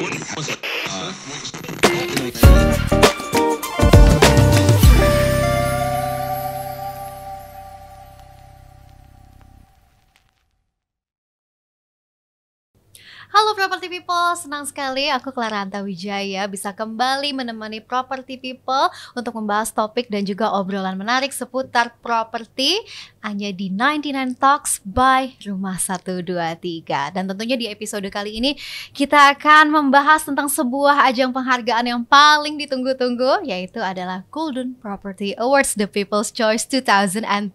What was it? Uh, Halo Property People, senang sekali aku Clara Anta Wijaya bisa kembali menemani Property People untuk membahas topik dan juga obrolan menarik seputar properti hanya di 99 Talks by Rumah 123. Dan tentunya di episode kali ini kita akan membahas tentang sebuah ajang penghargaan yang paling ditunggu-tunggu yaitu adalah Golden Property Awards The People's Choice 2024.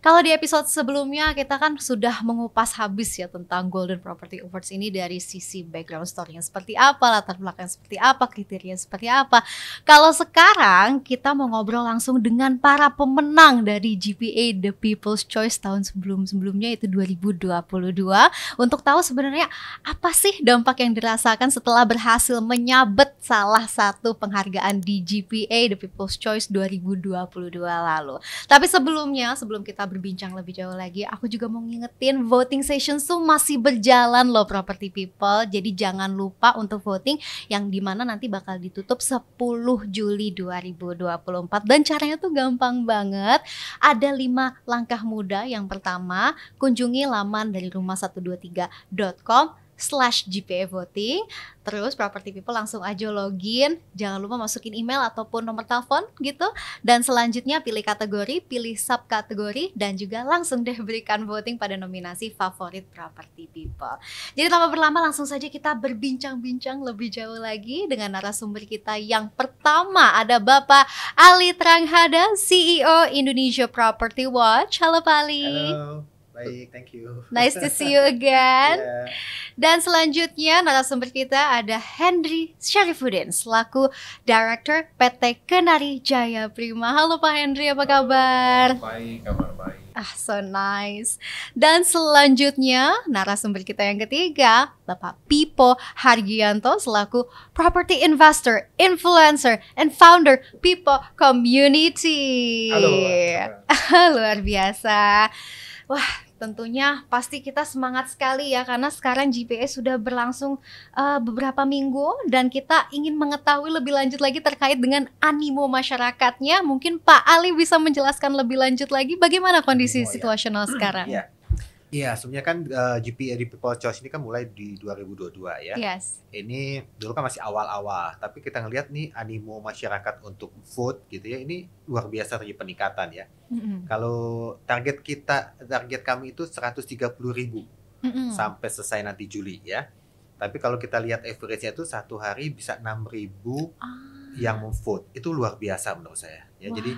Kalau di episode sebelumnya kita kan sudah mengupas habis ya tentang Golden Property Property Awards ini dari sisi background story-nya seperti apa, latar belakang seperti apa, kriteria seperti apa. Kalau sekarang kita mau ngobrol langsung dengan para pemenang dari GPA The People's Choice tahun sebelum-sebelumnya itu 2022 untuk tahu sebenarnya apa sih dampak yang dirasakan setelah berhasil menyabet salah satu penghargaan di GPA The People's Choice 2022 lalu. Tapi sebelumnya, sebelum kita berbincang lebih jauh lagi, aku juga mau ngingetin voting session tuh masih berjalan jalan loh property people. Jadi jangan lupa untuk voting yang dimana nanti bakal ditutup 10 Juli 2024 dan caranya tuh gampang banget. Ada lima langkah mudah. Yang pertama kunjungi laman dari rumah123.com slash GPA Voting. Terus Property People langsung aja login, jangan lupa masukin email ataupun nomor telepon gitu. Dan selanjutnya pilih kategori, pilih subkategori, dan juga langsung deh berikan voting pada nominasi favorit Property People. Jadi tanpa berlama langsung saja kita berbincang-bincang lebih jauh lagi dengan narasumber kita yang pertama ada Bapak Ali Tranghada, CEO Indonesia Property Watch. Halo Pak Ali. Halo. Baik, thank you. Nice to see you again. yeah. Dan selanjutnya narasumber kita ada Henry Syarifuddin selaku Director PT Kenari Jaya Prima. Halo Pak Henry, apa kabar? Halo, baik, kabar baik. Ah, so nice. Dan selanjutnya narasumber kita yang ketiga, Bapak Pipo Hargianto selaku property investor, influencer, and founder Pipo Community. Halo. Luar biasa. Wah, Tentunya pasti kita semangat sekali ya karena sekarang GPS sudah berlangsung uh, beberapa minggu dan kita ingin mengetahui lebih lanjut lagi terkait dengan animo masyarakatnya. Mungkin Pak Ali bisa menjelaskan lebih lanjut lagi bagaimana kondisi animo, ya. situasional sekarang. Ya. Iya, sebenarnya kan uh, eh, GPA di People Choice ini kan mulai di 2022 ya. Yes. Ini dulu kan masih awal-awal, tapi kita ngelihat nih animo masyarakat untuk vote gitu ya, ini luar biasa terjadi peningkatan ya. Mm-hmm. Kalau target kita, target kami itu 130 ribu mm-hmm. sampai selesai nanti Juli ya. Tapi kalau kita lihat average-nya itu satu hari bisa 6 ribu ah. yang memvote, itu luar biasa menurut saya. Ya, wow. Jadi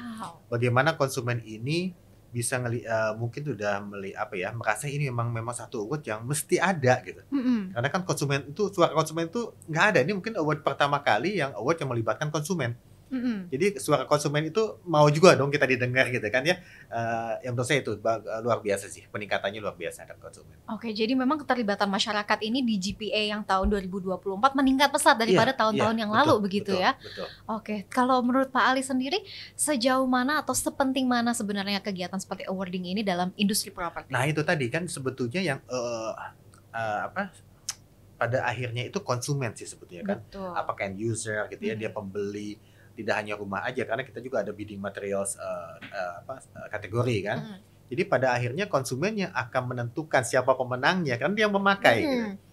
bagaimana konsumen ini bisa ngeli uh, mungkin sudah meli apa ya merasa ini memang memang satu award yang mesti ada gitu mm-hmm. karena kan konsumen itu suara konsumen itu nggak ada ini mungkin award pertama kali yang award yang melibatkan konsumen Mm-hmm. Jadi suara konsumen itu mau juga dong kita didengar gitu kan ya. Uh, yang menurut saya itu eh, luar biasa sih peningkatannya luar biasa kan konsumen. Oke, jadi memang keterlibatan masyarakat ini di GPA yang tahun 2024 meningkat pesat daripada iya, iya, tahun-tahun yeah, yang betul, lalu begitu betul, ya. Betul. Oke, kalau menurut Pak Ali sendiri sejauh mana atau sepenting mana sebenarnya kegiatan seperti awarding ini dalam industri properti? Nah, itu tadi kan sebetulnya yang uh, uh, apa pada akhirnya itu konsumen sih sebetulnya kan. Betul. Apakah end user gitu ya, hmm. dia pembeli tidak hanya rumah aja karena kita juga ada bidding materials uh, uh, apa eh, kategori kan. Hmm. Jadi pada akhirnya konsumennya akan menentukan siapa pemenangnya kan dia yang memakai. Gitu. Hmm. Gitu.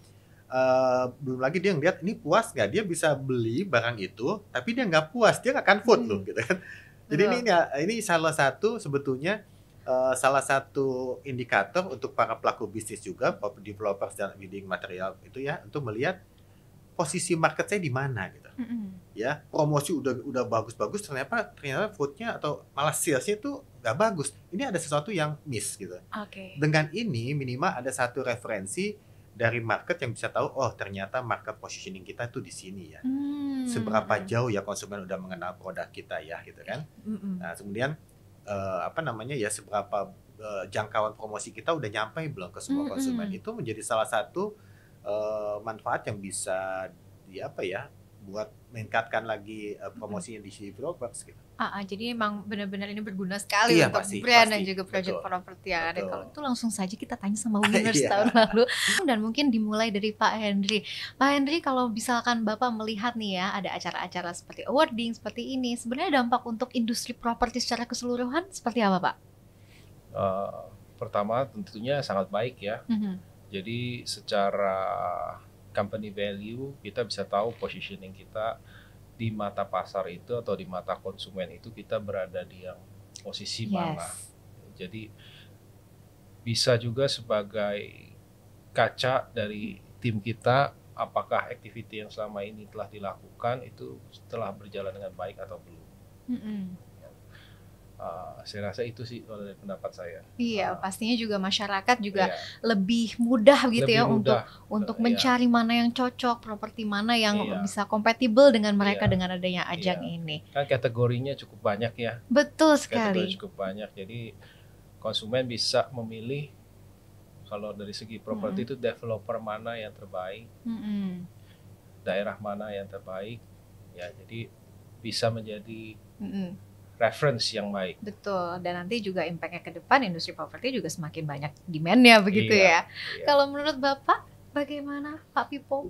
Uh, belum lagi dia ngeliat ini puas nggak dia bisa beli barang itu tapi dia nggak puas dia nggak akan food hmm. loh gitu kan. Jadi Betul. ini ini salah satu sebetulnya uh, salah satu indikator untuk para pelaku bisnis juga developers dan bidding material itu ya untuk melihat posisi market saya di mana gitu. Mm -hmm. Ya, promosi udah udah bagus-bagus ternyata ternyata vote-nya atau malah sales-nya itu nggak bagus. Ini ada sesuatu yang miss gitu. Okay. Dengan ini minimal ada satu referensi dari market yang bisa tahu oh ternyata market positioning kita itu di sini ya. Hmm. Seberapa jauh ya konsumen udah mengenal produk kita ya gitu kan. Hmm. Nah, kemudian uh, apa namanya ya seberapa uh, jangkauan promosi kita udah nyampe belum ke semua hmm. konsumen. Itu menjadi salah satu uh, manfaat yang bisa di apa ya buat meningkatkan lagi uh, promosinya di sisi Properties gitu. Ah, ah jadi emang benar-benar ini berguna sekali iya, untuk pasti, brand pasti. dan juga project Betul. properti yang ada. Kalau itu langsung saja kita tanya sama Winners iya. tahun lalu dan mungkin dimulai dari Pak Henry. Pak Henry kalau misalkan Bapak melihat nih ya ada acara-acara seperti awarding seperti ini, sebenarnya dampak untuk industri properti secara keseluruhan seperti apa, Pak? Uh, pertama tentunya sangat baik ya. Mm -hmm. Jadi secara company value, kita bisa tahu positioning kita di mata pasar itu atau di mata konsumen itu kita berada di yang posisi yes. mana. Jadi bisa juga sebagai kaca dari tim kita apakah activity yang selama ini telah dilakukan itu telah berjalan dengan baik atau belum. Mm -mm. Uh, saya rasa itu sih kalau dari pendapat saya. Iya, uh, pastinya juga masyarakat juga iya. lebih mudah gitu lebih ya mudah. untuk untuk uh, mencari mana yang cocok, properti mana yang iya. bisa kompatibel dengan mereka iya. dengan adanya ajang iya. ini. Kan kategorinya cukup banyak ya. Betul sekali. Kategori cukup banyak. Jadi konsumen bisa memilih kalau dari segi properti mm -hmm. itu developer mana yang terbaik. Mm -hmm. Daerah mana yang terbaik. Ya, jadi bisa menjadi mm -hmm reference yang baik. Betul, dan nanti juga impactnya ke depan industri properti juga semakin banyak demandnya begitu iya, ya. Iya. Kalau menurut Bapak, bagaimana Pak Pipo?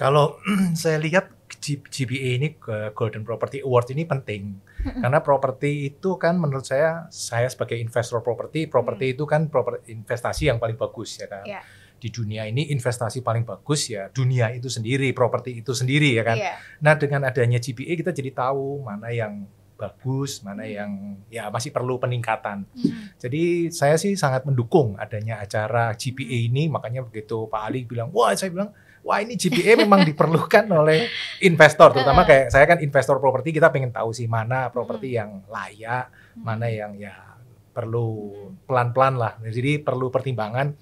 Kalau saya lihat GBA ini Golden Property Award ini penting karena properti itu kan menurut saya saya sebagai investor properti properti hmm. itu kan properti investasi yang paling bagus ya kan yeah. di dunia ini investasi paling bagus ya dunia itu sendiri properti itu sendiri ya kan yeah. nah dengan adanya GBA kita jadi tahu mana yang bagus, mana hmm. yang ya masih perlu peningkatan. Hmm. Jadi saya sih sangat mendukung adanya acara GPA hmm. ini, makanya begitu Pak Ali bilang, wah saya bilang, wah ini GPA memang diperlukan oleh investor, terutama kayak saya kan investor properti, kita pengen tahu sih mana hmm. properti hmm. yang layak, mana yang ya perlu pelan-pelan lah. Jadi perlu pertimbangan.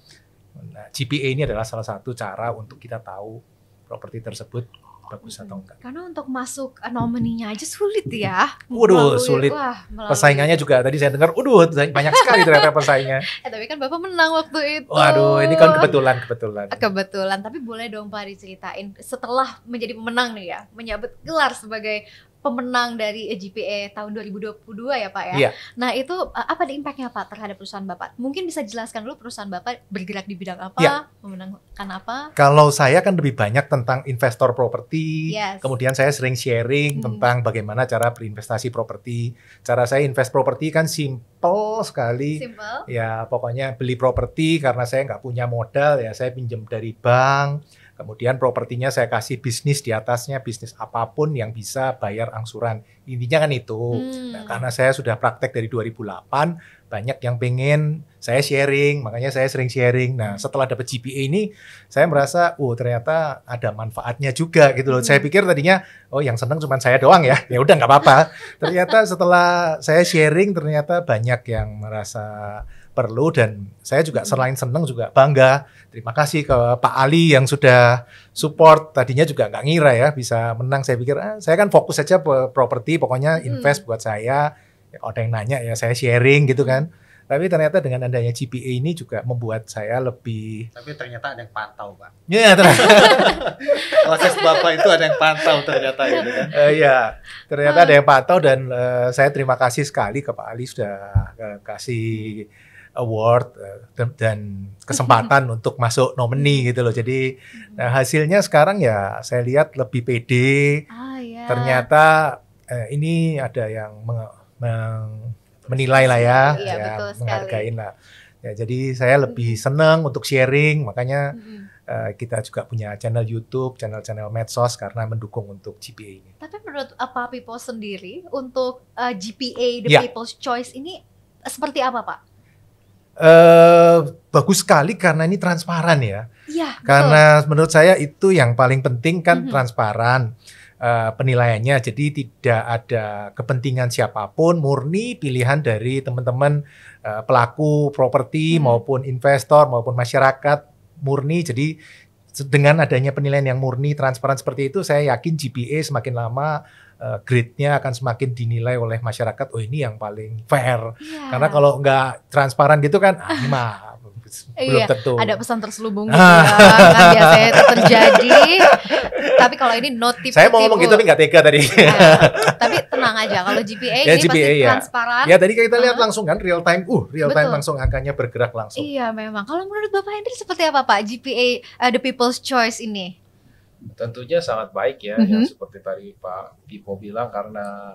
Nah, GPA ini adalah salah satu cara untuk kita tahu properti tersebut bagus atau enggak. Karena untuk masuk uh, nomininya aja sulit ya. Waduh, melalui, sulit. Wah, Persaingannya juga tadi saya dengar, waduh banyak sekali ternyata persaingnya. eh, tapi kan Bapak menang waktu itu. Waduh, ini kan kebetulan, kebetulan. Kebetulan, tapi boleh dong Pak diceritain setelah menjadi pemenang nih ya, menyabet gelar sebagai pemenang dari e GPA e tahun 2022 ya Pak ya. Yeah. Nah itu apa ada impactnya Pak terhadap perusahaan Bapak? Mungkin bisa jelaskan dulu perusahaan Bapak bergerak di bidang apa, yeah. memenangkan apa? Kalau saya kan lebih banyak tentang investor properti, yes. kemudian saya sering sharing hmm. tentang bagaimana cara berinvestasi properti. Cara saya invest properti kan simple sekali. Simple. Ya pokoknya beli properti karena saya nggak punya modal ya saya pinjam dari bank Kemudian propertinya saya kasih bisnis di atasnya, bisnis apapun yang bisa bayar angsuran. Intinya kan itu. Hmm. Nah, karena saya sudah praktek dari 2008, banyak yang pengen saya sharing, makanya saya sering sharing. Nah, setelah dapat GPA ini, saya merasa, oh ternyata ada manfaatnya juga gitu loh. Hmm. Saya pikir tadinya, oh yang seneng cuma saya doang ya. Ya udah nggak apa-apa. ternyata setelah saya sharing, ternyata banyak yang merasa perlu dan saya juga hmm. selain seneng juga bangga. Terima kasih ke Pak Ali yang sudah support. Tadinya juga nggak ngira ya bisa menang. Saya pikir ah, saya kan fokus saja properti, pokoknya hmm. invest hmm. buat saya. Ya, ada yang nanya ya saya sharing gitu hmm. kan. Tapi ternyata dengan adanya GPA ini juga membuat saya lebih. Tapi ternyata ada yang pantau, Pak. Iya, ternyata. Proses Bapak itu ada yang pantau ternyata gitu kan. Uh, ya, ternyata ah. ada yang pantau dan uh, saya terima kasih sekali ke Pak Ali sudah uh, kasih award eh, dan kesempatan untuk masuk nomini hmm. gitu loh. Jadi hmm. nah hasilnya sekarang ya saya lihat lebih pede. Ah, ya. Ternyata eh, ini ada yang meng, meng, menilai lah ya, iya, iya ya betul menghargai lah. Ya jadi saya lebih hmm. senang untuk sharing makanya hmm. uh, kita juga punya channel YouTube, channel-channel medsos karena mendukung untuk GPA ini. Tapi menurut apa eh, People sendiri untuk uh, GPA the yeah. People's Choice ini seperti apa Pak? Eh, bagus sekali karena ini transparan ya. Iya. Karena betul. menurut saya itu yang paling penting kan mm-hmm. transparan uh, penilaiannya. Jadi tidak ada kepentingan siapapun, murni pilihan dari teman-teman uh, pelaku properti mm. maupun investor maupun masyarakat murni. Jadi dengan adanya penilaian yang murni transparan seperti itu, saya yakin GPA semakin lama uh, grade-nya akan semakin dinilai oleh masyarakat oh ini yang paling fair yeah. karena kalau nggak transparan gitu kan ah, ini mah belum iya, tentu ada pesan terselubung gitu ya kan biasanya itu terjadi tapi kalau ini no saya mau ngomong gitu tapi nggak tega tadi nah, tapi tenang aja kalau GPA ya, ini GPA, pasti ya. transparan ya tadi kita lihat langsung kan real time uh real Betul. time langsung angkanya bergerak langsung iya memang kalau menurut bapak Hendri seperti apa pak GPA uh, eh, the people's choice ini Tentunya sangat baik ya, mm-hmm. yang mhm. seperti tadi Pak Pipo bilang karena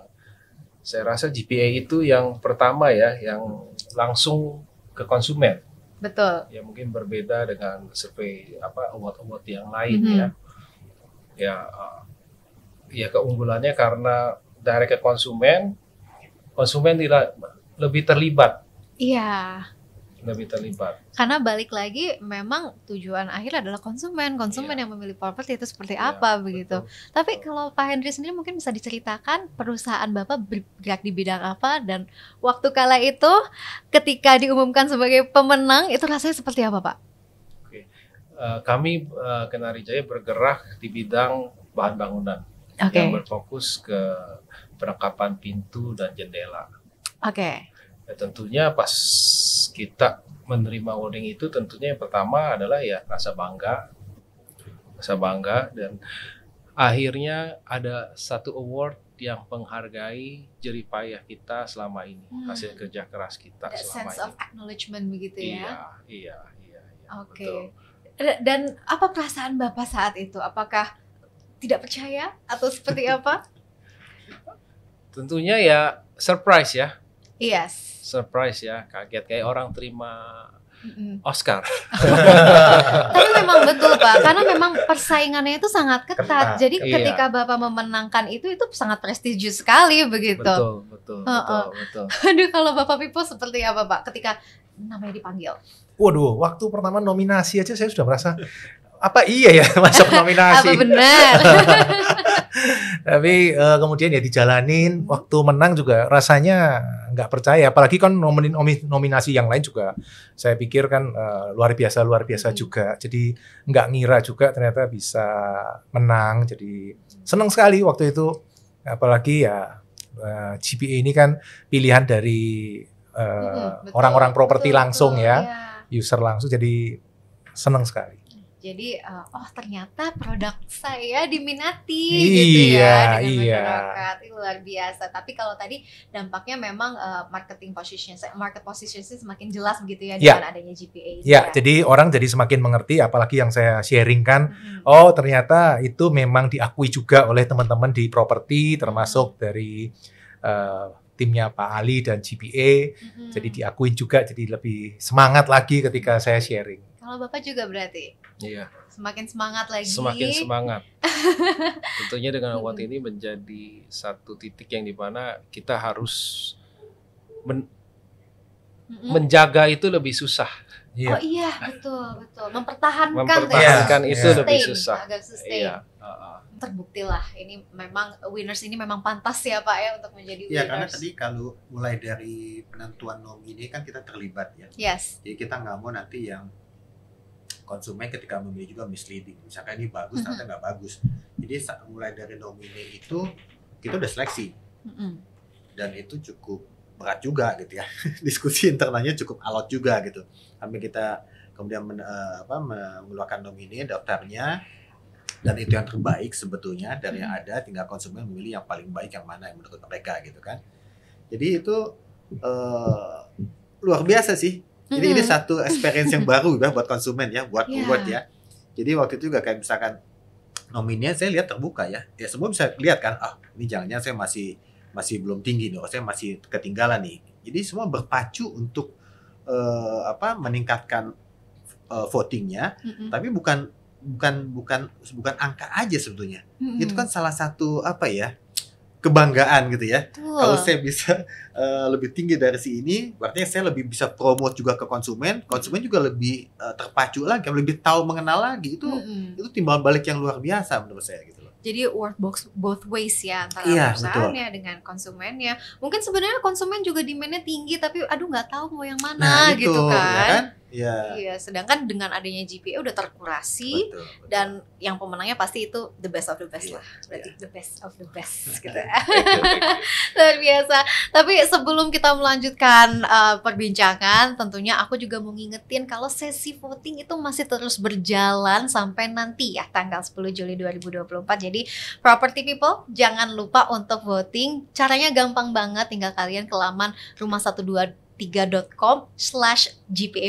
saya rasa GPA itu yang pertama ya, yang langsung ke konsumen. Betul. Ya mungkin berbeda dengan survei apa obat-obat yang lain mm-hmm. ya. Ya, eh, ya keunggulannya karena dari ke konsumen, konsumen tidak lebih terlibat. Iya lebih terlibat. karena balik lagi memang tujuan akhir adalah konsumen konsumen yeah. yang memilih properti itu seperti yeah, apa betul. begitu tapi kalau Pak Henry sendiri mungkin bisa diceritakan perusahaan bapak bergerak di bidang apa dan waktu kala itu ketika diumumkan sebagai pemenang itu rasanya seperti apa Pak? Oke. Eh, kami eh, Kenari Jaya bergerak di bidang bahan bangunan okay. yang berfokus ke perlengkapan pintu dan jendela. Oke. Okay. Ya, tentunya pas kita menerima warning itu tentunya yang pertama adalah ya rasa bangga, rasa bangga dan akhirnya ada satu award yang menghargai payah kita selama ini, hmm. hasil kerja keras kita That selama sense ini. of acknowledgement begitu ya? Iya, iya, iya. iya Oke. Okay. Dan apa perasaan Bapak saat itu? Apakah tidak percaya atau seperti apa? Tentunya ya surprise ya. Yes surprise ya, kaget kayak orang terima Oscar. Tapi memang betul Pak, karena memang persaingannya itu sangat ketat. ketat Jadi iya. ketika Bapak memenangkan itu itu sangat prestisius sekali begitu. Betul, betul, uh -uh. betul, betul. Aduh kalau Bapak Pipo seperti apa Pak ketika namanya dipanggil? Waduh, waktu pertama nominasi aja saya sudah merasa apa iya ya masuk nominasi? apa benar? tapi uh, kemudian ya dijalanin hmm. waktu menang juga rasanya nggak percaya apalagi kan nomin nominasi yang lain juga saya pikir kan uh, luar biasa luar biasa hmm. juga jadi nggak ngira juga ternyata bisa menang jadi senang sekali waktu itu apalagi ya uh, eh, GPA ini kan pilihan dari hmm, orang-orang properti langsung ya, ya user langsung jadi senang sekali jadi uh, oh ternyata produk saya diminati iya, gitu ya iya, dengan iya. masyarakat itu luar biasa tapi kalau tadi dampaknya memang uh, marketing position market position semakin jelas gitu ya yeah. dengan adanya GPA yeah, ya, ya jadi orang jadi semakin mengerti apalagi yang saya sharingkan hmm. oh ternyata itu memang diakui juga oleh teman-teman di properti mm-hmm. termasuk dari uh, timnya Pak Ali dan GPA -hmm. jadi diakui juga jadi lebih semangat lagi ketika saya sharing kalau Bapak juga berarti? Iya. Semakin semangat lagi. Semakin semangat. Tentunya dengan awat hmm. ini menjadi satu titik yang dimana kita harus men menjaga itu lebih susah. Iya. Oh iya, betul, betul. Mempertahankan, ya. Mempertahankan itu lebih susah. Agak sustain. Iya. Terbukti lah, ini memang winners ini memang pantas ya Pak ya untuk menjadi winners. Iya, karena tadi kalau mulai dari penentuan ini kan kita terlibat ya. Yes. Jadi kita nggak mau nanti yang konsumen ketika memilih juga misleading. Misalkan ini bagus, ternyata nggak bagus. Jadi mulai dari nomine itu kita udah seleksi dan itu cukup berat juga gitu ya. Diskusi internalnya cukup alot juga gitu. Sampai kita kemudian men, eh, apa, mengeluarkan nomine daftarnya dan itu yang terbaik sebetulnya dari yang ada tinggal konsumen memilih yang paling baik yang mana yang menurut mereka gitu kan jadi itu uh, luar biasa sih jadi mm -hmm. ini satu experience yang baru ya buat konsumen ya, buat yeah. Iya. buat ya. Jadi waktu itu juga kayak misalkan nominnya saya lihat terbuka ya. Ya semua bisa lihat kan, ah ini jalannya saya masih masih belum tinggi nih, oh, saya masih ketinggalan nih. Jadi semua berpacu untuk uh, apa meningkatkan uh, votingnya, mm -hmm. tapi bukan bukan bukan bukan angka aja sebetulnya. Mm -hmm. Itu kan salah satu apa ya? kebanggaan gitu ya. Betul. Kalau saya bisa uh, lebih tinggi dari si ini, berarti saya lebih bisa promote juga ke konsumen, konsumen juga lebih uh, terpacu lagi, lebih tahu mengenal lagi. Itu mm -hmm. itu timbal balik yang luar biasa menurut saya gitu loh. Jadi work box both ways ya antara iya, perusahaannya betul. dengan konsumennya. Mungkin sebenarnya konsumen juga demandnya tinggi tapi aduh nggak tahu mau yang mana nah, gitu, gitu kan. Ya kan? Iya. Iya, sedangkan dengan adanya GPA udah terkurasi betul, betul. dan yang pemenangnya pasti itu the best of the best yeah, lah. Berarti yeah. the best of the best gitu. Ya. Luar biasa. Tapi sebelum kita melanjutkan uh, perbincangan, tentunya aku juga mau ngingetin kalau sesi voting itu masih terus berjalan sampai nanti ya tanggal 10 Juli 2024. Jadi property people jangan lupa untuk voting. Caranya gampang banget tinggal kalian ke laman rumah 12 3.com slash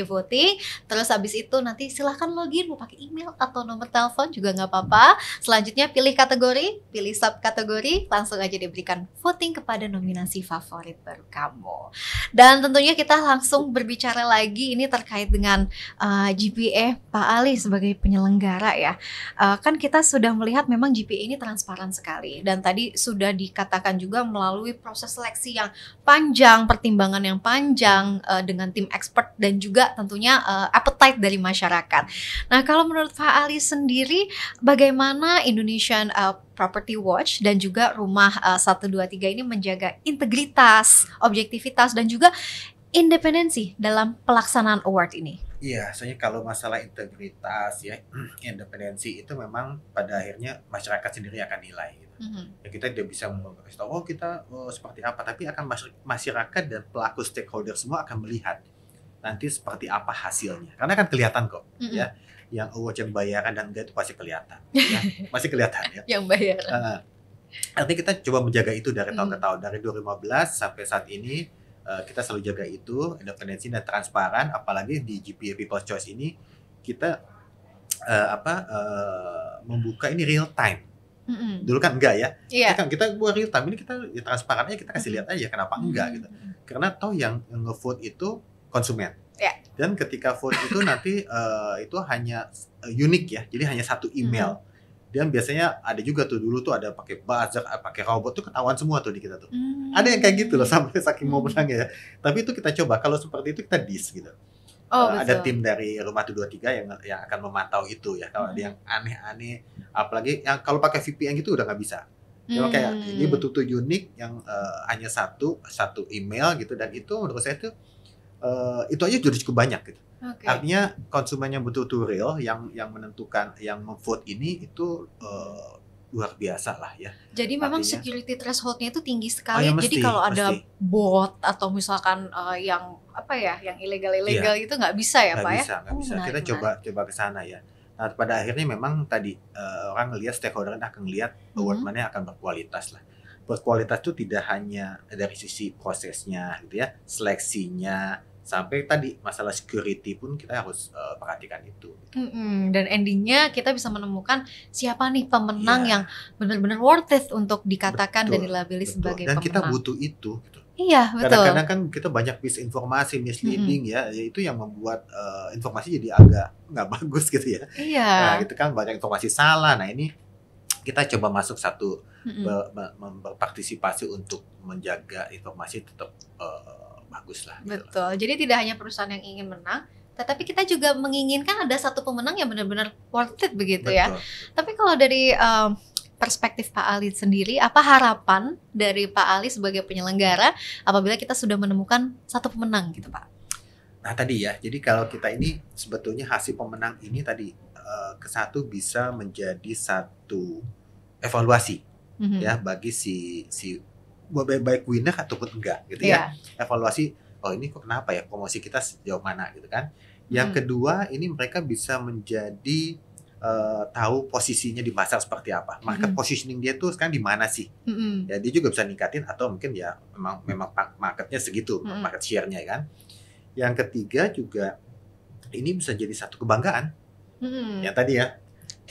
voting. Terus habis itu nanti silahkan login mau pakai email atau nomor telepon juga nggak apa-apa. Selanjutnya pilih kategori, pilih subkategori, langsung aja diberikan voting kepada nominasi favorit baru kamu. Dan tentunya kita langsung berbicara lagi ini terkait dengan uh, GPE Pak Ali sebagai penyelenggara ya. Uh, kan kita sudah melihat memang GPE ini transparan sekali dan tadi sudah dikatakan juga melalui proses seleksi yang panjang, pertimbangan yang panjang panjang uh, eh, dengan tim expert dan juga tentunya uh, appetite dari masyarakat. Nah, kalau menurut Pak Ali sendiri bagaimana Indonesian uh, Property Watch dan juga Rumah uh, 123 ini menjaga integritas, objektivitas dan juga independensi dalam pelaksanaan award ini? Iya, soalnya kalau masalah integritas ya, independensi itu memang pada akhirnya masyarakat sendiri akan nilai. Mm-hmm. Ya kita tidak bisa mengatakan tahu oh kita oh, seperti apa, tapi akan masyarakat dan pelaku stakeholder semua akan melihat nanti seperti apa hasilnya. Karena kan kelihatan kok, mm-hmm. ya. Yang award yang bayaran dan enggak itu pasti kelihatan, ya. Masih kelihatan ya. yang bayaran. Uh, kita coba menjaga itu dari tahun mm. ke mm-hmm. tahun, dari 2015 sampai saat ini uh, kita selalu jaga itu independensi dan transparan. Apalagi di GPA People's Choice ini kita uh, apa uh, membuka ini real time hmm Dulu kan enggak ya. Yeah. Kan kita buat real time ini kita ya, aja kita kasih lihat aja kenapa mm-hmm. enggak gitu. Karena toh yang nge ngevote itu konsumen. Yeah. Dan ketika vote itu nanti uh, itu hanya uh, eh, unik ya. Jadi hanya satu email. Mm-hmm. Dan biasanya ada juga tuh dulu tuh ada pakai buzzer, eh, pakai robot tuh ketahuan semua tuh di kita tuh. Mm-hmm. Ada yang kayak gitu loh sampai saking mau mm. menang ya. Tapi itu kita coba kalau seperti itu kita dis gitu. Oh, ada tim dari Rumah dua tiga yang yang akan memantau itu ya. Kalau hmm. ada yang aneh-aneh apalagi yang kalau pakai VPN gitu udah nggak bisa. hmm. kayak ini betul-betul unik yang uh, hanya satu satu email gitu dan itu menurut saya itu uh, itu aja sudah cukup banyak gitu. Okay. Artinya konsumennya betul-betul real yang yang menentukan yang memvote ini itu uh, luar biasa lah ya. Jadi memang Artinya, security thresholdnya itu tinggi sekali. Oh, ya mesti, Jadi kalau ada bot atau misalkan uh, yang apa ya yang ilegal-ilegal iya. itu nggak bisa ya gak pak ya? bisa, ya? Nggak bisa, hmm, Kita coba coba ke sana ya. Nah pada akhirnya memang tadi uh, orang ngelihat stakeholder akan ngelihat hmm. awardmannya mm-hmm. akan berkualitas lah. Berkualitas itu tidak hanya dari sisi prosesnya gitu ya, seleksinya, sampai tadi masalah security pun kita harus uh, perhatikan itu. Mm-hmm. Dan endingnya kita bisa menemukan siapa nih pemenang yeah. yang benar-benar worth it untuk dikatakan betul, dan dilabeli sebagai dan pemenang. Dan kita butuh itu. Gitu. Iya betul. Kadang-kadang kan kita banyak misinformasi, misleading mm -hmm. ya, itu yang membuat uh, informasi jadi agak nggak bagus gitu ya. Iya. Nah, itu kan banyak informasi salah. Nah ini kita coba masuk satu mm -hmm. berpartisipasi untuk menjaga informasi tetap uh, bagus lah. betul. Lah. Jadi tidak hanya perusahaan yang ingin menang, tetapi kita juga menginginkan ada satu pemenang yang benar-benar worth it begitu ya. Betul. ya. Tapi kalau dari uh, perspektif Pak Ali sendiri, apa harapan dari Pak Ali sebagai penyelenggara apabila kita sudah menemukan satu pemenang gitu Pak? Nah tadi ya, jadi kalau kita ini sebetulnya hasil pemenang ini tadi eh, ke satu bisa menjadi satu evaluasi mm -hmm. ya bagi si si baik baik winner ataupun enggak gitu yeah. ya iya. evaluasi oh ini kok kenapa ya promosi kita sejauh mana gitu kan yang mm. kedua ini mereka bisa menjadi uh, tahu posisinya di pasar seperti apa. Market mm -hmm. positioning dia tuh sekarang di mana sih? Mm -hmm. Ya dia juga bisa ningkatin atau mungkin ya memang memang marketnya segitu, mm -hmm. market share-nya ya kan. Yang ketiga juga ini bisa jadi satu kebanggaan. Mm -hmm. Ya tadi ya.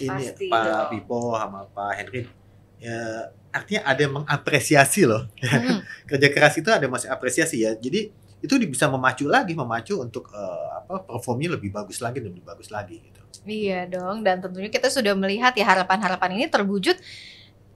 Ini Pasti Pak sama Pak Henry ya, artinya ada yang mengapresiasi loh. Mm -hmm. Kerja keras itu ada masih apresiasi ya. Jadi itu bisa memacu lagi memacu untuk uh, apa performnya lebih bagus lagi lebih bagus lagi gitu iya dong dan tentunya kita sudah melihat ya harapan-harapan ini terwujud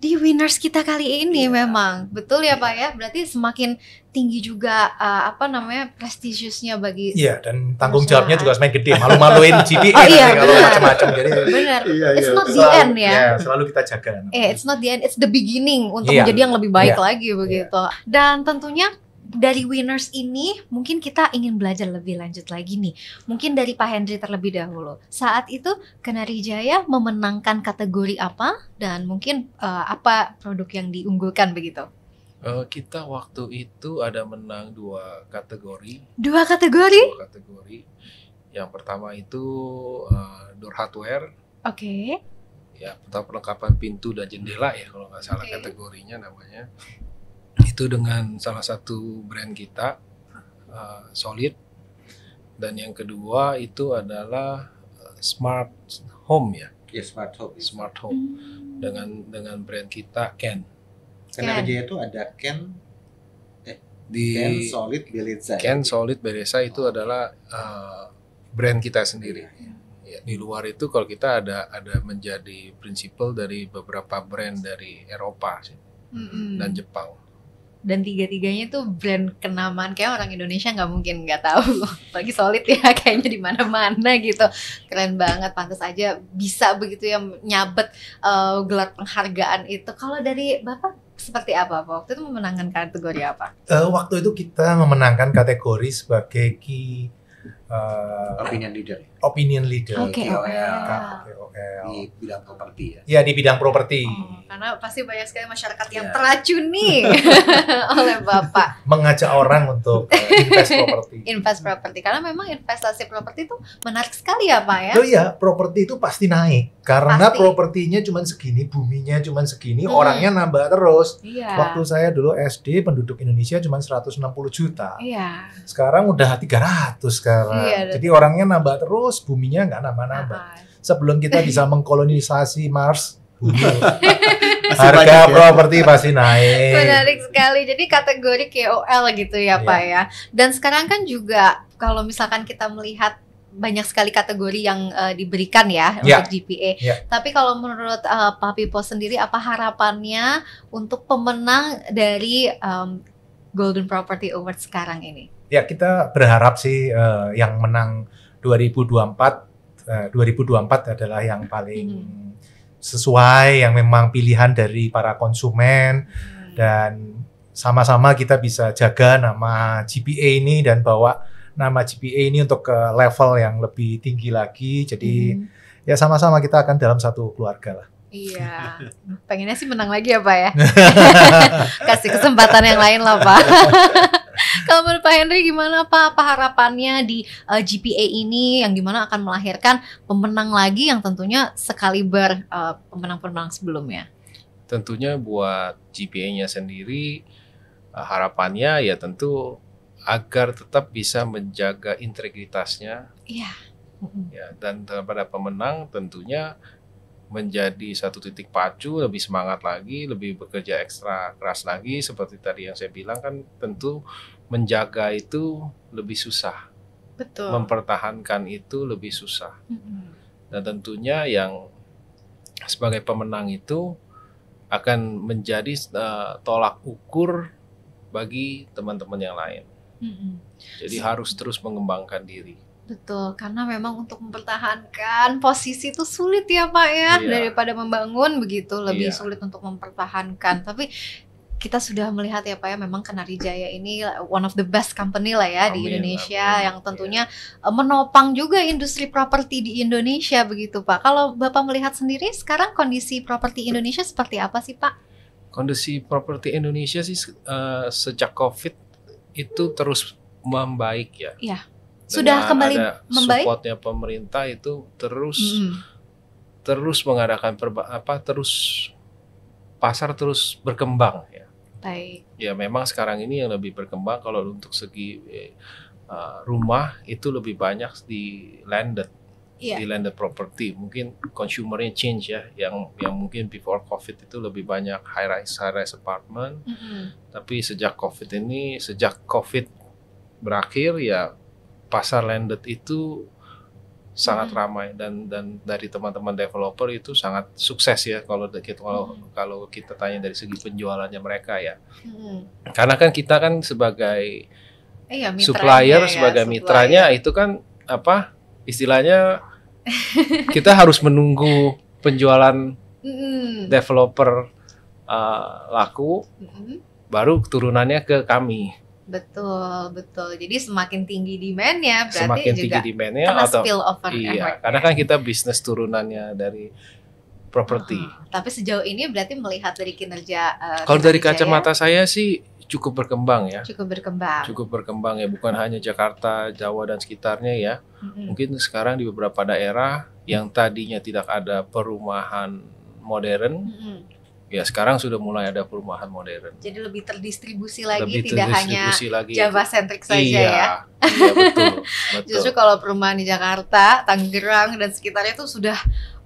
di winners kita kali ini iya. memang betul ya iya. pak ya berarti semakin tinggi juga uh, apa namanya prestisiusnya bagi iya dan tanggung jawabnya juga semakin gede malu-maluin GPA e oh, iya, kalau macam-macam jadi benar iya. iya it's not not the end ya yeah, selalu kita jaga eh it's not the end it's the beginning untuk iya. menjadi yang lebih baik iya. lagi iya. begitu iya. dan tentunya dari winners ini mungkin kita ingin belajar lebih lanjut lagi nih. Mungkin dari Pak Hendri terlebih dahulu. Saat itu Kenari Jaya memenangkan kategori apa dan mungkin uh, apa produk yang diunggulkan begitu? Uh, kita waktu itu ada menang dua kategori. Dua kategori? Dua kategori. Yang pertama itu uh, eh, door hardware. Oke. Okay. Ya, perlengkapan pintu dan jendela ya kalau nggak salah okay. kategorinya namanya itu dengan salah satu brand kita uh, solid dan yang kedua itu adalah eh, smart home ya yeah, smart home smart home mm. dengan dengan brand kita Ken Ken aja itu ada Ken eh, di Ken Solid Belisa Ken Solid Belisa itu oh. adalah uh, brand kita sendiri yeah, yeah. Iya, di luar itu kalau kita ada ada menjadi prinsipal dari beberapa brand dari Eropa sih, mm -hmm. dan Jepang dan tiga-tiganya tuh brand kenamaan kayak orang Indonesia nggak mungkin nggak tahu lagi solid ya kayaknya di mana-mana gitu keren banget pantas aja bisa begitu yang nyabet uh, gelar penghargaan itu kalau dari bapak seperti apa pak waktu itu memenangkan kategori apa uh, waktu itu kita memenangkan kategori sebagai key uh, opinion leader. Opinion leader. Okay. KOL. KOL. Di bidang properti ya. Iya, di bidang properti. Oh, karena pasti banyak sekali masyarakat yang yeah. teracuni oleh Bapak. Mengajak orang untuk uh, invest properti. invest properti. Karena memang investasi properti itu menarik sekali ya, Pak ya. Oh iya, properti itu pasti naik karena pasti. propertinya cuma segini, buminya cuma segini, hmm. orangnya nambah terus. Iya. Waktu saya dulu SD penduduk Indonesia cuma 160 juta. Iya. Sekarang udah 300 kan sekarang. Iya, Jadi orangnya nambah terus, buminya nggak nambah-nambah. Sebelum kita bisa mengkolonisasi Mars, bumi harga ya. properti pasti naik. Menarik sekali. Jadi kategori KOL gitu ya, yeah. Pak iya. ya. Dan sekarang kan juga kalau misalkan kita melihat banyak sekali kategori yang uh, diberikan ya yeah. untuk GPA. Yeah. Tapi kalau menurut uh, Pak Pipo sendiri apa harapannya untuk pemenang dari um, Golden Property Award sekarang ini? ya kita berharap sih uh, yang menang 2024 uh, 2024 adalah yang paling hmm. sesuai yang memang pilihan dari para konsumen hmm. dan sama-sama kita bisa jaga nama GPA ini dan bawa nama GPA ini untuk ke level yang lebih tinggi lagi. Jadi hmm. ya sama-sama kita akan dalam satu keluarga lah. Iya, pengennya sih menang lagi ya Pak ya. Kasih kesempatan yang lain lah Pak. Kalau menurut Pak Henry gimana Pak apa harapannya di uh, eh, GPA ini yang gimana akan melahirkan pemenang lagi yang tentunya sekaliber uh, pemenang-pemenang sebelumnya? Tentunya buat GPA-nya sendiri uh, harapannya ya tentu agar tetap bisa menjaga integritasnya. Iya. Ya, dan pada pemenang tentunya menjadi satu titik pacu, lebih semangat lagi, lebih bekerja ekstra keras lagi seperti tadi yang saya bilang kan tentu menjaga itu lebih susah. Betul. Mempertahankan itu lebih susah. Mm -hmm. Nah, Dan tentunya yang sebagai pemenang itu akan menjadi uh, tolak ukur bagi teman-teman yang lain. Mm -hmm. Jadi so, harus terus mengembangkan diri. Betul, karena memang untuk mempertahankan posisi itu sulit ya Pak ya, iya. daripada membangun begitu lebih iya. sulit untuk mempertahankan. Tapi kita sudah melihat ya Pak ya memang Kenari Jaya ini one of the best company lah ya amin, di Indonesia amin, yang tentunya ya. menopang juga industri properti di Indonesia begitu Pak. Kalau Bapak melihat sendiri sekarang kondisi properti Indonesia seperti apa sih Pak? Kondisi properti Indonesia sih uh, sejak Covid itu terus membaik ya. Iya. Sudah Dengan kembali ada membaik. Supportnya pemerintah itu terus hmm. terus mengadakan apa terus pasar terus berkembang Baik. Ya memang sekarang ini yang lebih berkembang kalau untuk segi uh, rumah itu lebih banyak di landed. Yeah. di landed property mungkin consumernya change ya yang yang mungkin before covid itu lebih banyak high rise high rise apartment mm -hmm. tapi sejak covid ini sejak covid berakhir ya pasar landed itu sangat hmm. ramai dan dan dari teman-teman developer itu sangat sukses ya kalau kita kalau hmm. kalau kita tanya dari segi penjualannya mereka ya hmm. karena kan kita kan sebagai eh, ya, supplier ya, sebagai supplier. mitranya itu kan apa istilahnya kita harus menunggu penjualan hmm. developer uh, laku hmm. baru turunannya ke kami Betul, betul. Jadi semakin tinggi demand-nya berarti semakin juga tinggi demand-nya atau spill over iya, karena kan kita bisnis turunannya dari properti. Oh, tapi sejauh ini berarti melihat dari kinerja uh, Kalau dari ya? kacamata ya, saya sih cukup berkembang ya. Cukup berkembang. Cukup berkembang ya, bukan hanya Jakarta, Jawa dan sekitarnya ya. Mm-hmm. Mungkin sekarang di beberapa daerah yang tadinya tidak ada perumahan modern, mm-hmm ya sekarang sudah mulai ada perumahan modern. Jadi lebih terdistribusi lagi, lebih tidak terdistribusi hanya lagi. Java centric saja iya, ya. Iya betul. betul. Justru kalau perumahan di Jakarta, Tangerang dan sekitarnya itu sudah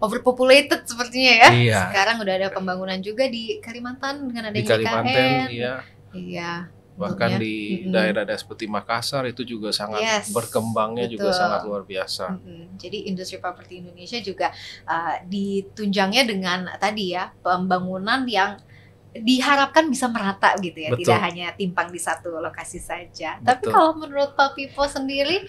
overpopulated sepertinya ya. Iya. Sekarang udah ada pembangunan juga di Kalimantan dengan adanya di Kalimantan, Iya. Iya bahkan ya. di daerah daerah-daerah seperti Makassar itu juga sangat yes, berkembangnya betul. juga sangat luar biasa. hmm Jadi industri properti Indonesia juga uh, ditunjangnya dengan tadi ya pembangunan yang diharapkan bisa merata gitu ya, Betul. tidak hanya timpang di satu lokasi saja. Betul. Tapi kalau menurut Pak Pipo sendiri,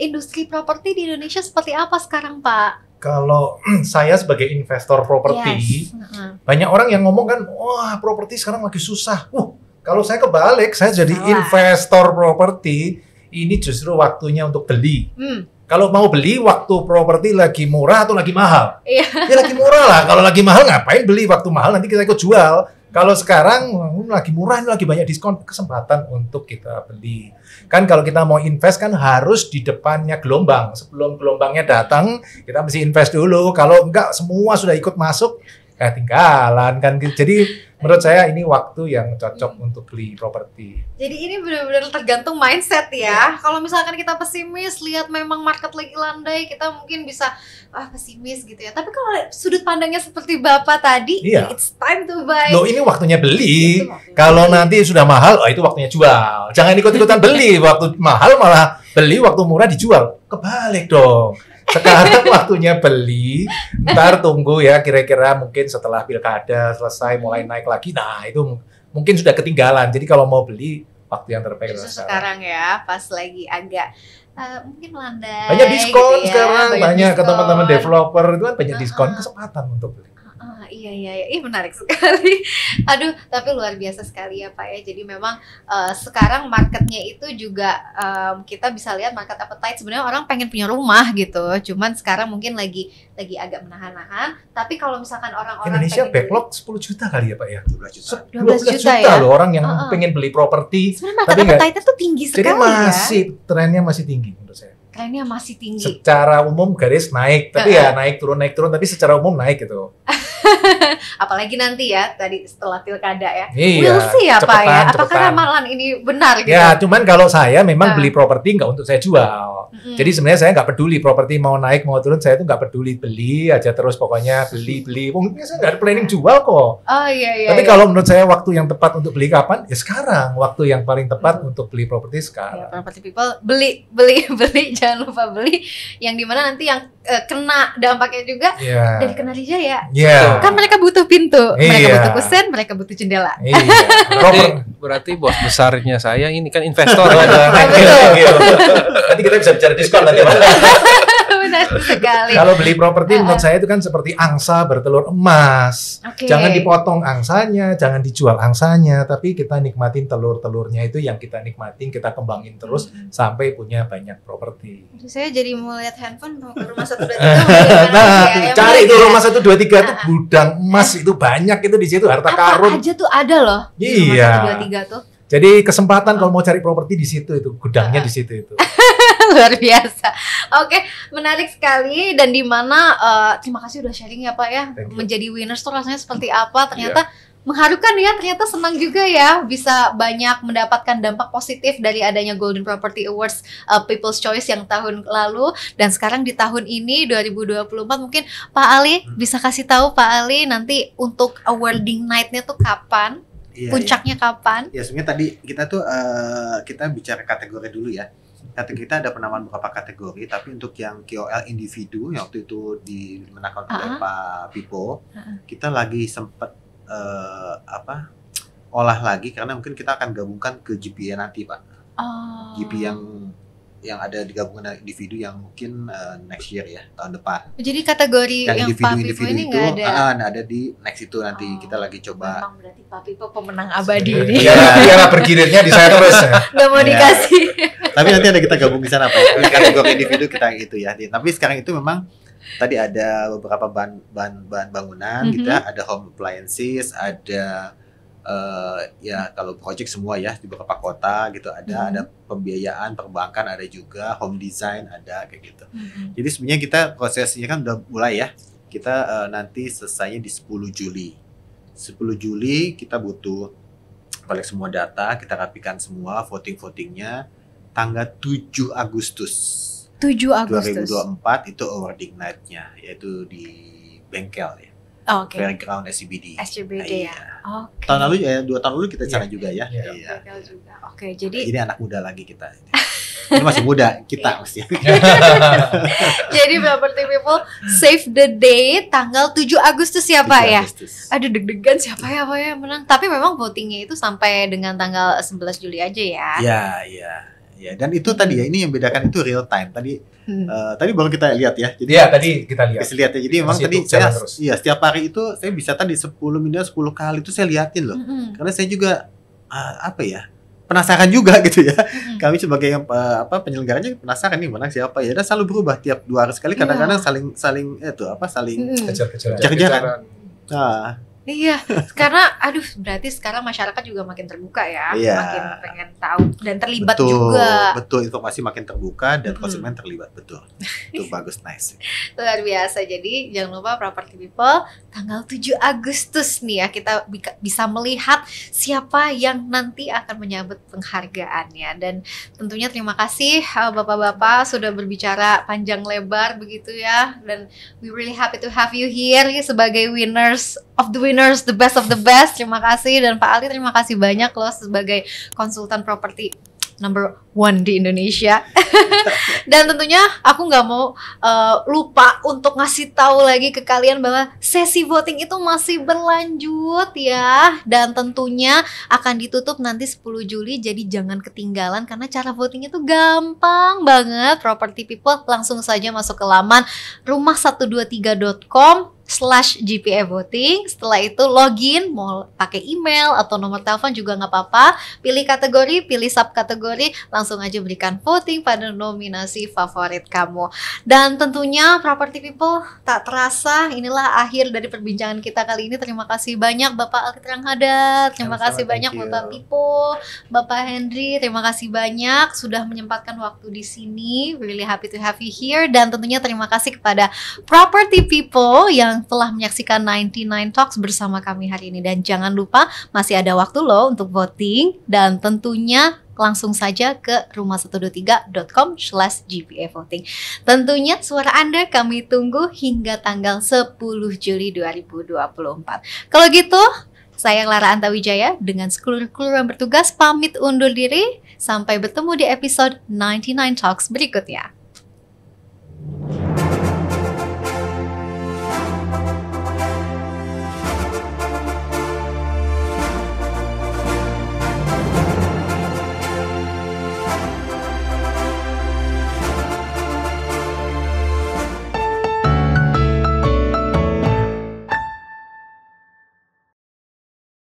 industri properti di Indonesia seperti apa sekarang, Pak? Kalau saya sebagai investor properti, yes. banyak orang yang ngomong kan, wah properti sekarang lagi susah. Uh, kalau saya kebalik, saya jadi Salah. investor properti, ini justru waktunya untuk beli. Hmm. Kalau mau beli waktu properti lagi murah atau lagi mahal? Iya. Ya lagi murah lah. Kalau lagi mahal ngapain beli waktu mahal nanti kita ikut jual. Kalau sekarang hmm, lagi murah, ini lagi banyak diskon, kesempatan untuk kita beli. Kan kalau kita mau invest kan harus di depannya gelombang. Sebelum gelombangnya datang, kita mesti invest dulu. Kalau enggak semua sudah ikut masuk, ketinggalan kan jadi menurut saya ini waktu yang cocok hmm. untuk beli properti jadi ini benar-benar tergantung mindset ya iya. kalau misalkan kita pesimis lihat memang market lagi landai kita mungkin bisa ah pesimis gitu ya tapi kalau sudut pandangnya seperti bapak tadi yeah. it's time to buy loh ini waktunya beli kalau nanti sudah mahal oh itu waktunya jual jangan ikut-ikutan beli waktu mahal malah beli waktu murah dijual kebalik dong sekarang waktunya beli. Ntar tunggu ya kira-kira mungkin setelah pilkada selesai mulai naik lagi. Nah, itu mungkin sudah ketinggalan. Jadi kalau mau beli waktu yang terbaik sekarang. sekarang ya, pas lagi agak Uh, mungkin landai. Banyak diskon gitu ya, sekarang, banyak, banyak ke teman-teman developer itu kan banyak diskon kesempatan untuk beli iya iya iya Ih, menarik sekali aduh tapi luar biasa sekali ya pak ya jadi memang uh, sekarang marketnya itu juga um, kita bisa lihat market appetite sebenarnya orang pengen punya rumah gitu cuman sekarang mungkin lagi lagi agak menahan-nahan tapi kalau misalkan orang-orang Indonesia backlog beli, 10 juta kali ya pak ya 12 juta 12, 12 juta, juta ya? loh orang yang uh -uh. pengen beli properti sebenarnya market appetite itu tinggi sekali jadi ya. masih ya? trennya masih tinggi menurut saya trennya masih tinggi. Secara umum garis naik, tapi uh ya naik turun naik turun, tapi secara umum naik gitu. Apalagi nanti ya tadi setelah pilkada ya. Iya. We'll see ya, ya? cepetan, ya. Apakah cepetan. ramalan ini benar gitu? Ya, cuman kalau saya memang uh. beli properti nggak untuk saya jual. Mm. Jadi sebenarnya saya nggak peduli properti mau naik mau turun, saya itu nggak peduli beli aja terus pokoknya beli beli. Mungkin saya nggak ada planning jual kok. Oh iya iya. Tapi iya. kalau menurut saya waktu yang tepat untuk beli kapan? Ya sekarang. Waktu yang paling tepat mm. untuk beli properti sekarang. Ya, property people beli beli beli jangan lupa beli yang dimana nanti yang uh, kena dampaknya juga yeah. dari kenalija ya yeah. kan mereka butuh pintu yeah. mereka butuh kusen mereka butuh jendela yeah. berarti, berarti bos besarnya saya ini kan investor nanti kita bisa bicara diskon nanti sekali. Kalau beli properti menurut saya itu kan seperti angsa bertelur emas. Okay. Jangan dipotong angsanya, jangan dijual angsanya, tapi kita nikmatin telur-telurnya itu yang kita nikmatin, kita kembangin terus hmm. sampai punya banyak properti. Saya jadi mau lihat handphone rumah satu dua tiga. Nah, ya. cari itu rumah satu dua tiga itu gudang emas itu banyak itu di situ harta Apa karun. aja tuh ada loh. Iya. Rumah 123 tuh. Jadi kesempatan oh. kalau mau cari properti di situ itu gudangnya di situ itu. luar biasa. Oke, okay, menarik sekali dan di mana uh, terima kasih udah sharing ya Pak ya. Menjadi winners tuh rasanya seperti apa? Iya. Ternyata yeah mengharukan ya ternyata senang juga ya bisa banyak mendapatkan dampak positif dari adanya Golden Property Awards uh, People's Choice yang tahun lalu dan sekarang di tahun ini 2024 mungkin Pak Ali hmm. bisa kasih tahu Pak Ali nanti untuk awarding nightnya tuh kapan iya, iya. puncaknya iya. kapan ya sebenarnya tadi kita tuh uh, kita bicara kategori dulu ya kategori kita ada penamaan beberapa kategori, tapi untuk yang KOL individu yang waktu itu dimenangkan oleh uh ah, -huh. Ah. Pak Pipo, uh ah, -huh. kita lagi sempat uh, eh, apa olah lagi karena mungkin kita akan gabungkan ke GPA nanti Pak. Oh. GP yang yang ada digabungkan gabungan individu yang mungkin uh, next year ya tahun depan. Jadi kategori yang, yang individu, individu ini itu ada. Uh, nah, ada di next itu nanti oh, kita lagi coba. Memang berarti Papi itu pemenang abadi iya, ini. Iya, iya bergilirnya di saya terus. Ya. Gak mau iya. dikasih. Tapi nanti ada kita gabung di sana Pak. Kategori individu kita itu ya. Tapi sekarang itu memang tadi ada beberapa bahan bahan, bahan bangunan mm -hmm. gitu ya. mm-hmm. ada home appliances, ada uh, ya kalau project semua ya di beberapa kota gitu ada hmm. ada pembiayaan perbankan ada juga home design ada kayak gitu hmm. jadi sebenarnya kita prosesnya kan udah mulai ya kita uh, nanti selesainya di 10 Juli 10 Juli kita butuh balik semua data kita rapikan semua voting votingnya tanggal 7 Agustus 7 Agustus 2024 itu awarding night-nya yaitu di bengkel ya Oh, okay. background SCBD. SCBD nah, ya. Iya. Okay. Tahun lalu ya dua tahun lalu kita iya. cara yeah. juga ya. Iya. Yeah. Yeah. yeah. Oke, okay, nah, jadi ini anak muda lagi kita. Ini masih muda kita iya. mesti. jadi property people save the day tanggal 7 Agustus siapa ya. ya? Ada deg-degan siapa ya Pak ya menang. Tapi memang votingnya itu sampai dengan tanggal 11 Juli aja ya. Iya, iya. Ya, dan itu tadi ya, ini yang bedakan itu real time. Tadi hmm. uh, tadi baru kita lihat ya. Jadi ya, tadi kita lihat. bisa lihat ya. Jadi iya, memang tadi saya iya setiap hari itu saya bisa tadi 10 menit 10 kali itu saya liatin loh. Hmm. Karena saya juga uh, apa ya? penasaran juga gitu ya. Hmm. Kami sebagai uh, apa penyelenggaranya penasaran nih mana siapa ya. Dan selalu berubah tiap dua hari sekali kadang-kadang yeah. saling saling itu apa saling hmm. kejar-kejaran. Kejar-kejaran. Nah, Iya, karena aduh berarti sekarang masyarakat juga makin terbuka ya, iya. makin pengen tahu dan terlibat betul, juga. Betul, informasi makin terbuka dan konsumen terlibat betul. Itu bagus, nice. Luar biasa. Jadi jangan lupa property people tanggal 7 Agustus nih ya kita bisa melihat siapa yang nanti akan menyambut penghargaannya dan tentunya terima kasih eh, bapak-bapak sudah berbicara panjang lebar begitu ya dan we really happy to have you here sebagai winners of the winners the best of the best terima kasih dan Pak Ali terima kasih banyak loh sebagai konsultan properti number one di Indonesia. Dan tentunya aku nggak mau uh, lupa untuk ngasih tahu lagi ke kalian bahwa sesi voting itu masih berlanjut ya. Dan tentunya akan ditutup nanti 10 Juli jadi jangan ketinggalan karena cara voting itu gampang banget. Property People langsung saja masuk ke laman rumah123.com slash GPA voting. Setelah itu login, mau pakai email atau nomor telepon juga nggak apa-apa. Pilih kategori, pilih subkategori, langsung aja berikan voting pada nominasi favorit kamu. Dan tentunya Property People tak terasa inilah akhir dari perbincangan kita kali ini. Terima kasih banyak Bapak Alkitrang Hadat, terima Sama-sama, kasih banyak Bapak Pipo, Bapak Henry, terima kasih banyak sudah menyempatkan waktu di sini. Really happy to have you here dan tentunya terima kasih kepada Property People yang yang telah menyaksikan 99 Talks bersama kami hari ini dan jangan lupa masih ada waktu loh untuk voting dan tentunya langsung saja ke rumah123.com slash GPA Voting. Tentunya suara Anda kami tunggu hingga tanggal 10 Juli 2024. Kalau gitu, saya Clara Antawijaya dengan sekelur-kelur yang bertugas pamit undur diri. Sampai bertemu di episode 99 Talks berikutnya.